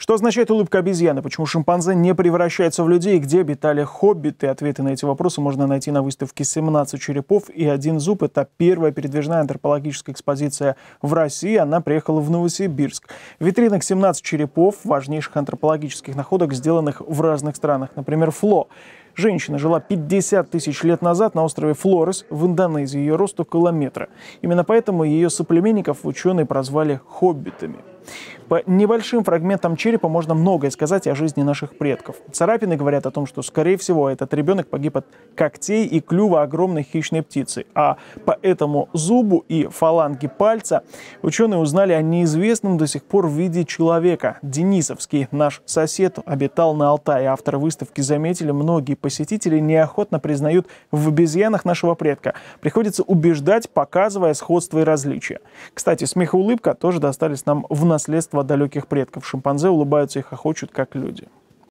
Что означает улыбка обезьяны? Почему шимпанзе не превращается в людей? Где обитали хоббиты? Ответы на эти вопросы можно найти на выставке «17 черепов и один зуб». Это первая передвижная антропологическая экспозиция в России. Она приехала в Новосибирск. В витринах 17 черепов, важнейших антропологических находок, сделанных в разных странах. Например, Фло. Женщина жила 50 тысяч лет назад на острове Флорес в Индонезии. Ее рост около метра. Именно поэтому ее соплеменников ученые прозвали «хоббитами». По небольшим фрагментам черепа можно многое сказать о жизни наших предков. Царапины говорят о том, что, скорее всего, этот ребенок погиб от когтей и клюва огромной хищной птицы. А по этому зубу и фаланге пальца ученые узнали о неизвестном до сих пор виде человека. Денисовский, наш сосед, обитал на Алтае. Автор выставки заметили многие по посетители неохотно признают в обезьянах нашего предка. Приходится убеждать, показывая сходство и различия. Кстати, смех и улыбка тоже достались нам в наследство далеких предков. Шимпанзе улыбаются и хохочут, как люди.